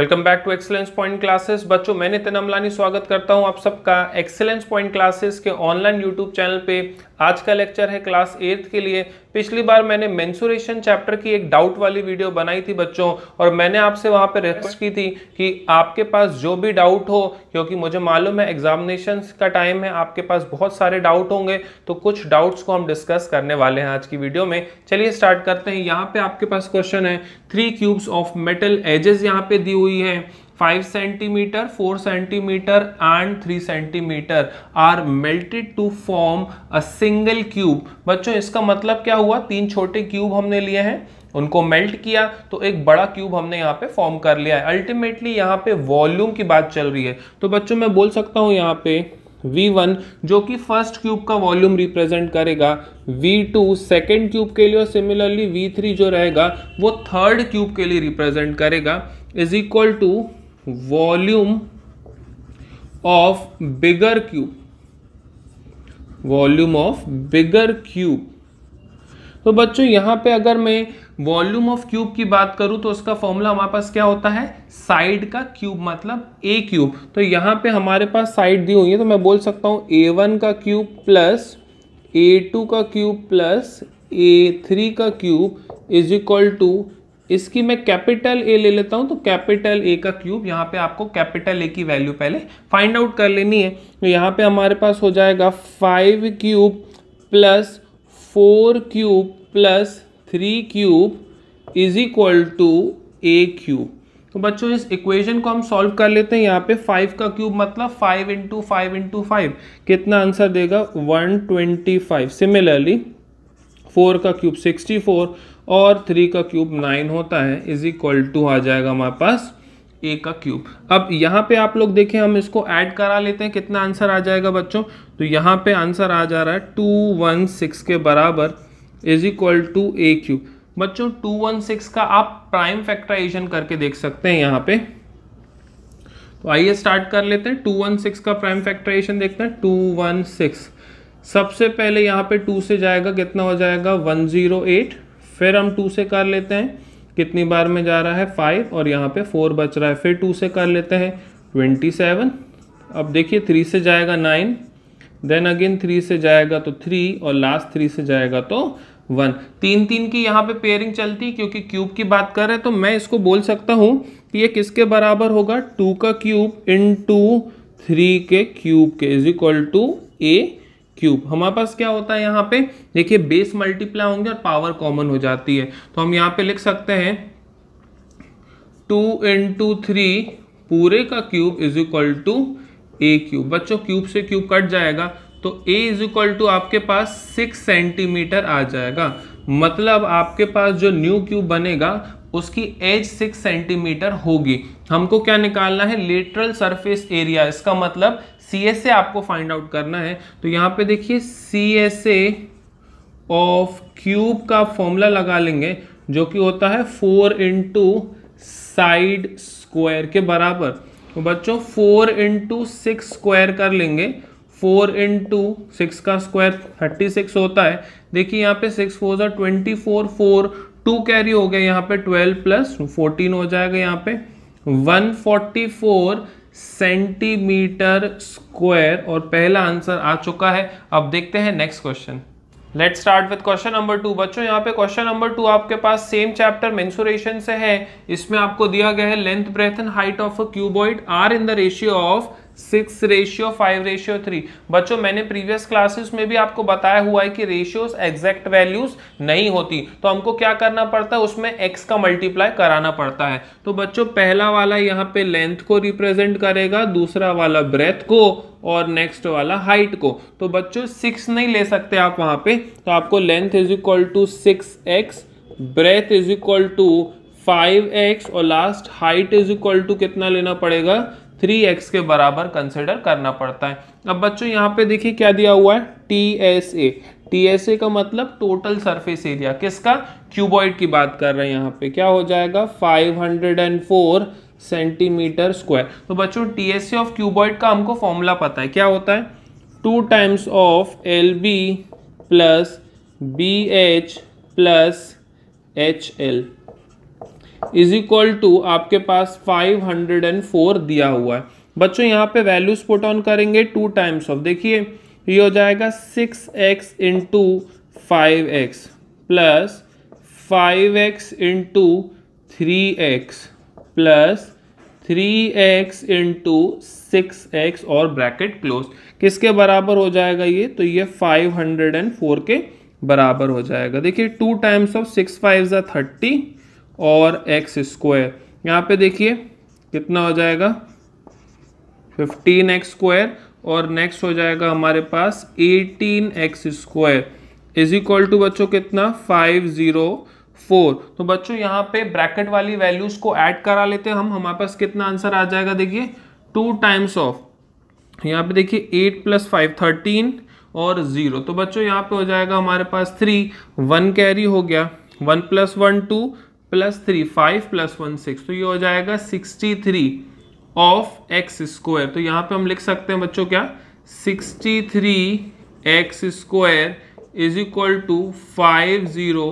welcome back to excellence point classes बच्चों मैं नितिन अमलानी स्वागत करता हूं आप सबका एक्सेलेंस पॉइंट क्लासेस के ऑनलाइन यूट्यूब चैनल पे आज का लेक्चर है क्लास एट्थ के लिए पिछली बार मैंने मेंसुरेशन चैप्टर की एक डाउट वाली वीडियो बनाई थी बच्चों और मैंने आपसे वहां पर रिक्वेस्ट की थी कि आपके पास जो भी डाउट हो क्योंकि मुझे मालूम है एग्जामिनेशन का टाइम है आपके पास बहुत सारे डाउट होंगे तो कुछ डाउट्स को हम डिस्कस करने वाले हैं आज की वीडियो में चलिए स्टार्ट करते हैं यहाँ पे आपके पास क्वेश्चन है three cubes of metal edges यहाँ पे दी हुई है five centimetre four centimetre and three centimetre are melted to form a single cube बच्चों इसका मतलब क्या हुआ तीन छोटे क्यूब हमने लिए हैं उनको मेल्ट किया तो एक बड़ा क्यूब हमने यहाँ पे फॉर्म कर लिया है अल्टीमेटली यहाँ पे वॉल्यूम की बात चल रही है तो बच्चों मैं बोल सकता हूँ यहाँ पे V1 जो कि फर्स्ट क्यूब का वॉल्यूम रिप्रेजेंट करेगा V2 सेकेंड क्यूब के लिए और सिमिलरली V3 जो रहेगा वो थर्ड क्यूब के लिए रिप्रेजेंट करेगा is equal to volume of bigger cube volume of bigger cube तो बच्चों यहां पे अगर मैं वॉल्यूम ऑफ क्यूब की बात करूं तो उसका फॉर्मूला हमारे पास क्या होता है साइड का क्यूब मतलब ए क्यूब तो यहां पे हमारे पास साइड दी हुई है तो मैं बोल सकता हूं ए वन का क्यूब प्लस ए टू का क्यूब प्लस ए थ्री का क्यूब इज इक्वल टू इसकी मैं कैपिटल ए ले लेता हूं तो कैपिटल ए का क्यूब यहाँ पे आपको कैपिटल ए की वैल्यू पहले फाइंड आउट कर लेनी है तो यहाँ पे हमारे पास हो जाएगा five cube plus four cube plus three cube is equal to a cube तो बच्चों इस इक्वेशन को हम सॉल्व कर लेते हैं यहाँ पे फाइव का क्यूब मतलब five into five into five कितना आंसर देगा one twenty five similarly four का क्यूब सिक्सटी फोर और थ्री का क्यूब नाइन होता है इज इक्वल टू आ जाएगा हमारे पास ए का क्यूब अब यहाँ पे आप लोग देखें हम इसको ऐड करा लेते हैं कितना आंसर आ जाएगा बच्चों तो यहाँ पे आंसर आ जा रहा है टू वन सिक्स के बराबर is equal to a cube बच्चों टू वन सिक्स का आप प्राइम फैक्टराइजेशन करके देख सकते हैं यहाँ पे तो आइए स्टार्ट कर लेते हैं टू वन सिक्स का प्राइम फैक्टराइजेशन देखते हैं टू वन सिक्स सबसे पहले यहाँ पे टू से जाएगा कितना हो जाएगा वन जीरो एट फिर हम टू से कर लेते हैं कितनी बार में जा रहा है फाइव और यहाँ पे फोर बच रहा है फिर टू से कर लेते हैं ट्वेंटी सेवन अब देखिए थ्री से जाएगा नाइन देन अगेन थ्री से जाएगा तो थ्री और लास्ट थ्री से जाएगा तो वन तीन तीन की यहाँ पे पेयरिंग चलती है क्योंकि क्यूब की बात कर रहे हैं तो मैं इसको बोल सकता हूँ कि ये किसके बराबर होगा टू का क्यूब इन टू थ्री के क्यूब के is equal to a cube हमारे पास क्या होता है यहाँ पे देखिए बेस मल्टीप्लाई होंगे और पावर कॉमन हो जाती है तो हम यहाँ पे लिख सकते हैं टू इंटू थ्री पूरे का cube is equal to a cube बच्चों क्यूब से क्यूब कट जाएगा तो ए इज इक्वल टू आपके पास सिक्स सेंटीमीटर आ जाएगा मतलब आपके पास जो न्यू क्यूब बनेगा उसकी एज सिक्स सेंटीमीटर होगी हमको क्या निकालना है लेटरल सरफेस एरिया इसका मतलब सी एस ए आपको फाइंड आउट करना है तो यहाँ पे देखिए C S A of cube का फॉर्मूला लगा लेंगे जो कि होता है फोर इंटू साइड स्क्वायर के बराबर तो बच्चों फोर इंटू सिक्स स्क्वायर कर लेंगे फोर इंटू सिक्स का स्क्वायर थर्टी सिक्स होता है देखिए यहाँ पे सिक्स फोर ज़ा twenty four four two carry हो गया यहाँ पे ट्वेल्व प्लस फोर्टीन हो जाएगा यहाँ पे one forty four centimetre square और पहला आंसर आ चुका है अब देखते हैं next question let start with question number two बच्चों यहाँ पे क्वेश्चन नंबर टू आपके पास सेम चैप्टर मेंसुरेशन से है इसमें आपको दिया गया है length breadth and height of a cuboid are in the ratio of six ratio five ratio three बच्चों मैंने प्रीवियस क्लासेस में भी आपको बताया हुआ है कि रेशियोज एग्जैक्ट वैल्यूज नहीं होती तो हमको क्या करना पड़ता है उसमें एक्स का मल्टीप्लाई कराना पड़ता है तो बच्चों पहला वाला यहाँ पे लेंथ को रिप्रेजेंट करेगा दूसरा वाला ब्रेथ को और नेक्स्ट वाला हाइट को तो बच्चों सिक्स नहीं ले सकते आप वहाँ पे तो आपको length is equal to six x breadth is equal to five x और last height is equal to कितना लेना पड़ेगा थ्री एक्स के बराबर कंसिडर करना पड़ता है अब बच्चों यहाँ पे देखिए क्या दिया हुआ है T S A T S A का मतलब टोटल सरफेस एरिया किसका क्यूबॉइड की बात कर रहे हैं यहाँ पे क्या हो जाएगा five hundred and four centimetre square तो बच्चों T S A of cuboid का हमको फॉर्मूला पता है क्या होता है two times of L B plus B H plus H L is equal to आपके पास 504 दिया हुआ है बच्चों यहाँ पे वैल्यूज पुट ऑन करेंगे टू टाइम्स ऑफ देखिए ये हो जाएगा 6x x into five x plus five x into three x plus three x into six x और ब्रैकेट क्लोज किसके बराबर हो जाएगा ये तो ये फाइव हंड्रेड एंड फोर के बराबर हो जाएगा देखिए two times of six five ज़ा थर्टी और एक्स स्क्वायर यहाँ पे देखिए कितना हो जाएगा फिफ्टीन एक्स स्क्वायर और नेक्स्ट हो जाएगा हमारे पास eighteen x square is equal to बच्चों कितना फाइव ज़ीरो फोर तो बच्चों यहाँ पे ब्रैकेट वाली वैल्यूज़ को ऐड करा लेते हैं हम हमारे पास कितना आंसर आ जाएगा देखिए टू टाइम्स ऑफ यहाँ पे देखिए एट प्लस फाइव थर्टीन और ज़ीरो तो बच्चों यहाँ पे हो जाएगा हमारे पास थ्री वन कैरी हो गया one plus one two plus three five plus one six तो ये हो जाएगा sixty three of x square तो यहाँ पे हम लिख सकते हैं बच्चों क्या sixty three x square is equal to five zero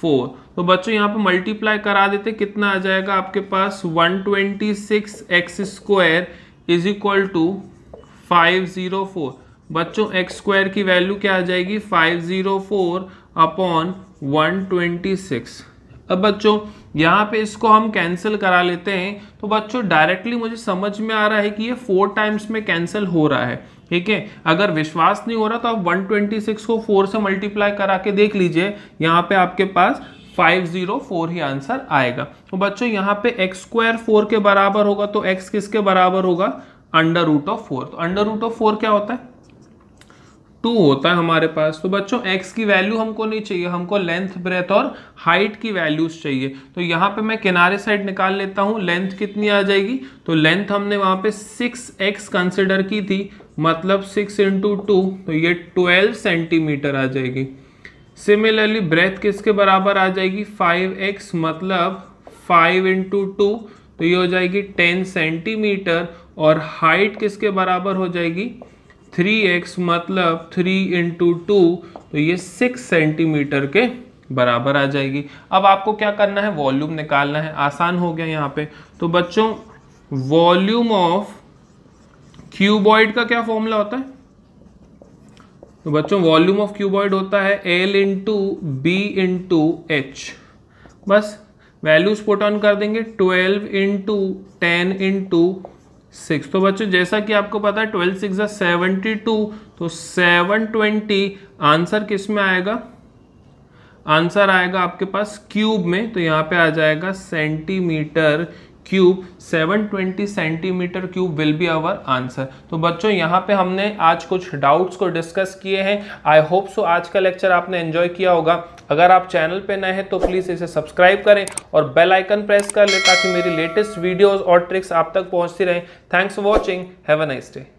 four तो बच्चों यहाँ पे मल्टीप्लाई करा देते कितना आ जाएगा आपके पास one twenty six x square is equal to five zero four बच्चों एक्स स्क्वायर की वैल्यू क्या आ जाएगी five zero four upon one twenty six अब बच्चों यहाँ पे इसको हम कैंसिल करा लेते हैं तो बच्चों डायरेक्टली मुझे समझ में आ रहा है कि ये फोर टाइम्स में कैंसिल हो रहा है ठीक है अगर विश्वास नहीं हो रहा तो आप 126 को फोर से मल्टीप्लाई करा के देख लीजिए यहाँ पे आपके पास 504 ही आंसर आएगा तो बच्चों यहाँ पे एक्स स्क्वायर फोर के बराबर होगा तो एक्स किसके बराबर होगा अंडर रूट ऑफ फोर तो अंडर रूट ऑफ फोर क्या होता है टू होता है हमारे पास तो बच्चों एक्स की वैल्यू हमको नहीं चाहिए हमको लेंथ ब्रेथ और हाइट की वैल्यूज चाहिए तो यहाँ पे मैं किनारे साइड निकाल लेता हूँ लेंथ कितनी आ जाएगी तो लेंथ हमने वहाँ पे सिक्स एक्स कंसिडर की थी मतलब सिक्स इंटू टू तो ये ट्वेल्व सेंटीमीटर आ जाएगी सिमिलरली ब्रेथ किसके बराबर आ जाएगी फाइव एक्स मतलब फाइव इंटू टू तो ये हो जाएगी टेन सेंटीमीटर और हाइट किसके बराबर हो जाएगी थ्री एक्स मतलब थ्री इंटू टू तो ये सिक्स सेंटीमीटर के बराबर आ जाएगी अब आपको क्या करना है वॉल्यूम निकालना है आसान हो गया यहाँ पे तो बच्चों वॉल्यूम ऑफ क्यूबॉइड का क्या फॉर्मूला होता है तो बच्चों वॉल्यूम ऑफ क्यूबॉइड होता है L into B into H बस वैल्यूज पुट ऑन कर देंगे twelve into ten into six तो बच्चों जैसा कि आपको पता है ट्वेल्व सिक्स सेवेंटी टू तो सेवन ट्वेंटी आंसर किस में आएगा आंसर आएगा आपके पास क्यूब में तो यहाँ पे आ जाएगा centimetre cube 720 centimetre cube will be our answer तो बच्चों यहाँ पे हमने आज कुछ डाउट्स को डिस्कस किए हैं आई होप सो आज का लेक्चर आपने एंजॉय किया होगा अगर आप चैनल पे नए हैं तो प्लीज़ इसे सब्सक्राइब करें और बेल आइकन प्रेस कर लें ताकि मेरी लेटेस्ट वीडियोस और ट्रिक्स आप तक पहुँचती रहें thanks for watching have a nice day